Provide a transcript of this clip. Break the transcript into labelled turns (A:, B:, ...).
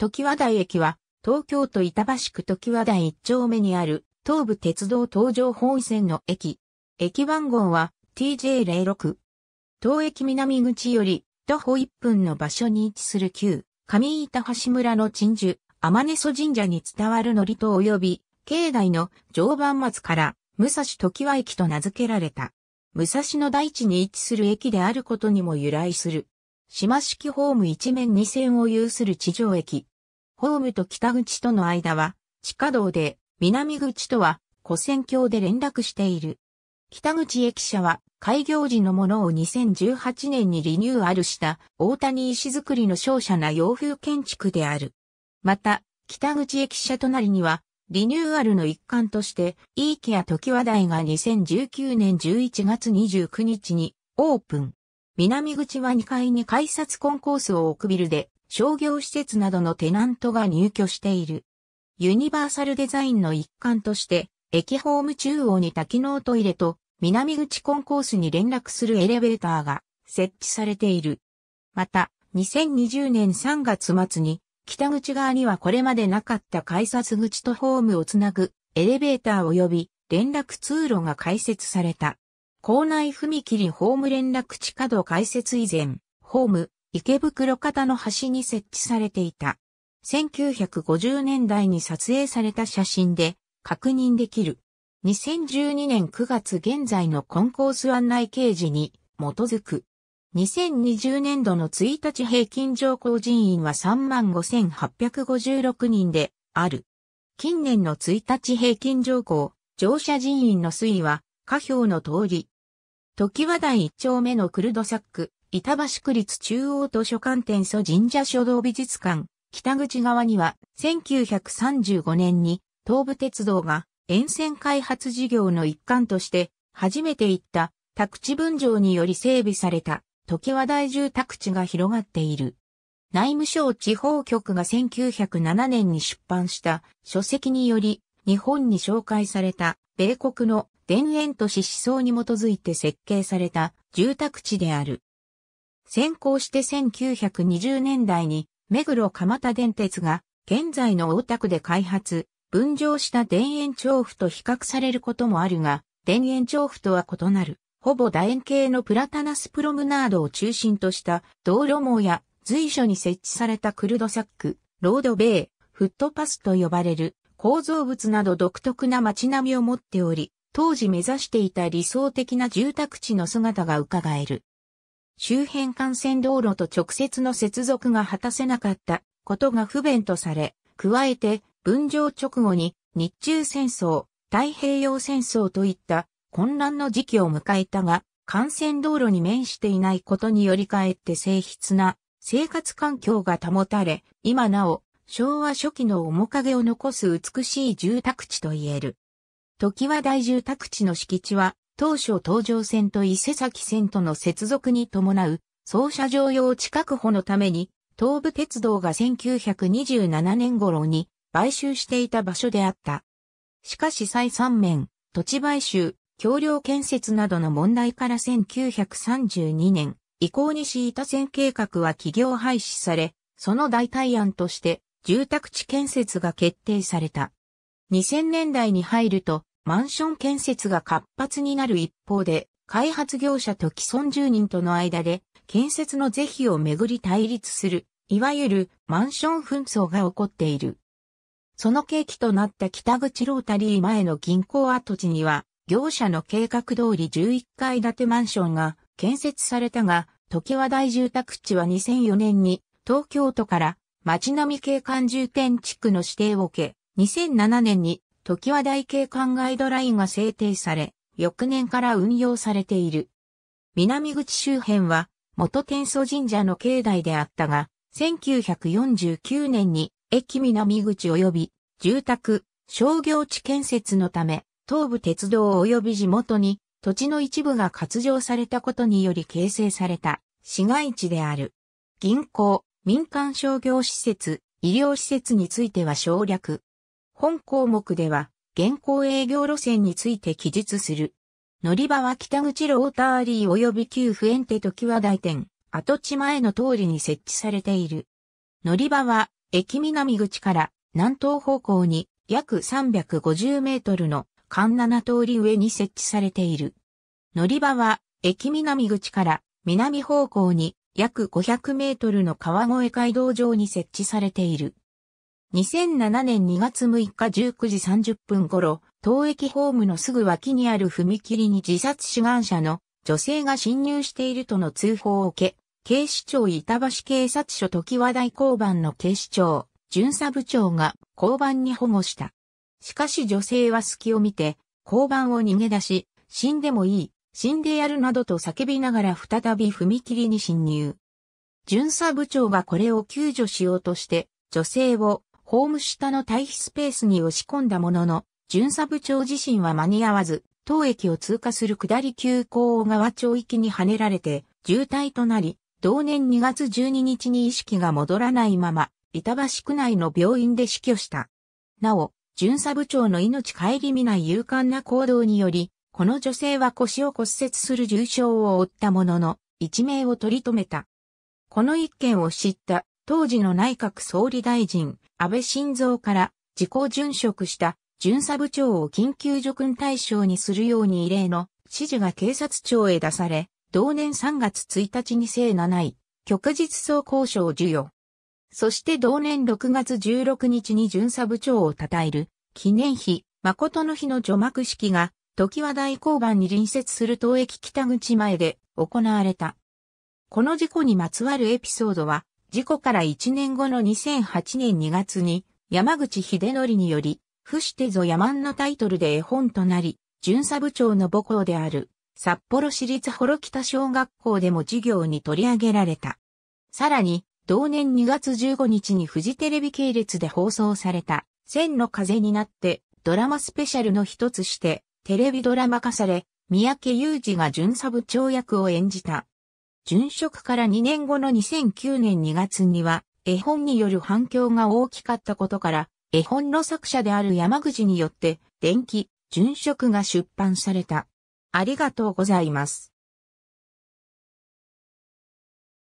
A: 時和台駅は、東京都板橋区時和台1丁目にある、東武鉄道東上本線の駅。駅番号は TJ06。東駅南口より、徒歩1分の場所に位置する旧、上板橋村の鎮守、天根祖神社に伝わるり詞及び、境内の常磐松から、武蔵時和駅と名付けられた。武蔵野大地に位置する駅であることにも由来する。島式ホーム一面二線を有する地上駅。ホームと北口との間は地下道で、南口とは古戦橋で連絡している。北口駅舎は開業時のものを2018年にリニューアルした大谷石造りの商社な洋風建築である。また、北口駅舎隣にはリニューアルの一環として、イーケア時和台が2019年11月29日にオープン。南口は2階に改札コンコースを置くビルで、商業施設などのテナントが入居している。ユニバーサルデザインの一環として、駅ホーム中央に多機能トイレと南口コンコースに連絡するエレベーターが設置されている。また、2020年3月末に北口側にはこれまでなかった改札口とホームをつなぐエレベーター及び連絡通路が開設された。校内踏切ホーム連絡地下道開設以前、ホーム、池袋方の端に設置されていた。1950年代に撮影された写真で確認できる。2012年9月現在のコンコース案内掲示に基づく。2020年度の1日平均乗降人員は35,856人である。近年の1日平均乗降、乗車人員の推移は下表の通り。時和台1丁目のクルドサック、板橋区立中央図書館店祖神社書道美術館、北口側には、1935年に東武鉄道が沿線開発事業の一環として、初めて行った宅地分譲により整備された、時和大住宅地が広がっている。内務省地方局が1907年に出版した書籍により、日本に紹介された米国の田園都市思想に基づいて設計された住宅地である。先行して1920年代に目黒蒲田電鉄が現在の大田区で開発、分譲した田園調布と比較されることもあるが、田園調布とは異なる、ほぼ楕円形のプラタナスプロムナードを中心とした道路網や随所に設置されたクルドサック、ロードベイ、フットパスと呼ばれる構造物など独特な街並みを持っており、当時目指していた理想的な住宅地の姿が伺える。周辺幹線道路と直接の接続が果たせなかったことが不便とされ、加えて、分譲直後に日中戦争、太平洋戦争といった混乱の時期を迎えたが、幹線道路に面していないことによりかえって静筆な生活環境が保たれ、今なお昭和初期の面影を残す美しい住宅地と言える。時は大住宅地の敷地は当初東上線と伊勢崎線との接続に伴う、走車場用地確保のために、東武鉄道が1927年頃に買収していた場所であった。しかし再三面、土地買収、橋梁建設などの問題から1932年、移行に敷いた線計画は企業廃止され、その代替案として住宅地建設が決定された。2000年代に入ると、マンション建設が活発になる一方で、開発業者と既存住人との間で、建設の是非をめぐり対立する、いわゆるマンション紛争が起こっている。その契機となった北口ロータリー前の銀行跡地には、業者の計画通り11階建てマンションが建設されたが、時和台住宅地は2004年に東京都から町並み景観重点地区の指定を受け、2007年に時は台景観ガイドラインが制定され、翌年から運用されている。南口周辺は、元天祖神社の境内であったが、1949年に駅南口及び住宅、商業地建設のため、東武鉄道及び地元に土地の一部が割譲されたことにより形成された市街地である。銀行、民間商業施設、医療施設については省略。本項目では、現行営業路線について記述する。乗り場は北口ローターリー及び旧フエンテ時和大店、跡地前の通りに設置されている。乗り場は、駅南口から南東方向に約350メートルの環7通り上に設置されている。乗り場は、駅南口から南方向に約500メートルの川越街道上に設置されている。2007年2月6日19時30分頃、当駅ホームのすぐ脇にある踏切に自殺志願者の女性が侵入しているとの通報を受け、警視庁板橋警察署時和台交番の警視庁、巡査部長が交番に保護した。しかし女性は隙を見て、交番を逃げ出し、死んでもいい、死んでやるなどと叫びながら再び踏切に侵入。巡査部長がこれを救助しようとして、女性をホーム下の退避スペースに押し込んだものの、巡査部長自身は間に合わず、当駅を通過する下り急行小川町域に跳ねられて、渋滞となり、同年2月12日に意識が戻らないまま、板橋区内の病院で死去した。なお、巡査部長の命顧みない勇敢な行動により、この女性は腰を骨折する重傷を負ったものの、一命を取り留めた。この一件を知った当時の内閣総理大臣、安倍晋三から自己殉職した巡査部長を緊急助訓対象にするように異例の指示が警察庁へ出され、同年3月1日に正7位、極実総交渉授与。そして同年6月16日に巡査部長を称える、記念碑、誠の日の除幕式が、時和大交番に隣接する東駅北口前で行われた。この事故にまつわるエピソードは、事故から1年後の2008年2月に山口秀則により、伏してぞ山んのタイトルで絵本となり、巡査部長の母校である札幌市立幌北小学校でも授業に取り上げられた。さらに、同年2月15日にフジテレビ系列で放送された、千の風になってドラマスペシャルの一つして、テレビドラマ化され、三宅裕二が巡査部長役を演じた。殉職から2年後の2009年2月には、絵本による反響が大きかったことから、絵本の作者である山口によって、電気、殉職が出版された。ありがとうございます。